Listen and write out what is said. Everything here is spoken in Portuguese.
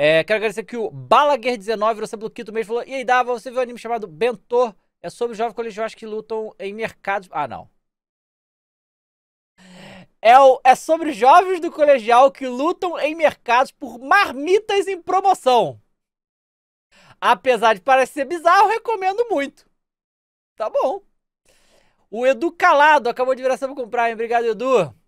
É, quero agradecer que o Balaguer19, você bloquito mesmo, falou, e aí Dava, você viu um anime chamado Bentô? É sobre jovens colegiais que lutam em mercados... Ah, não. É, o, é sobre jovens do colegial que lutam em mercados por marmitas em promoção. Apesar de parecer bizarro, recomendo muito. Tá bom. O Edu Calado acabou de virar para comprar, hein? Obrigado, Edu.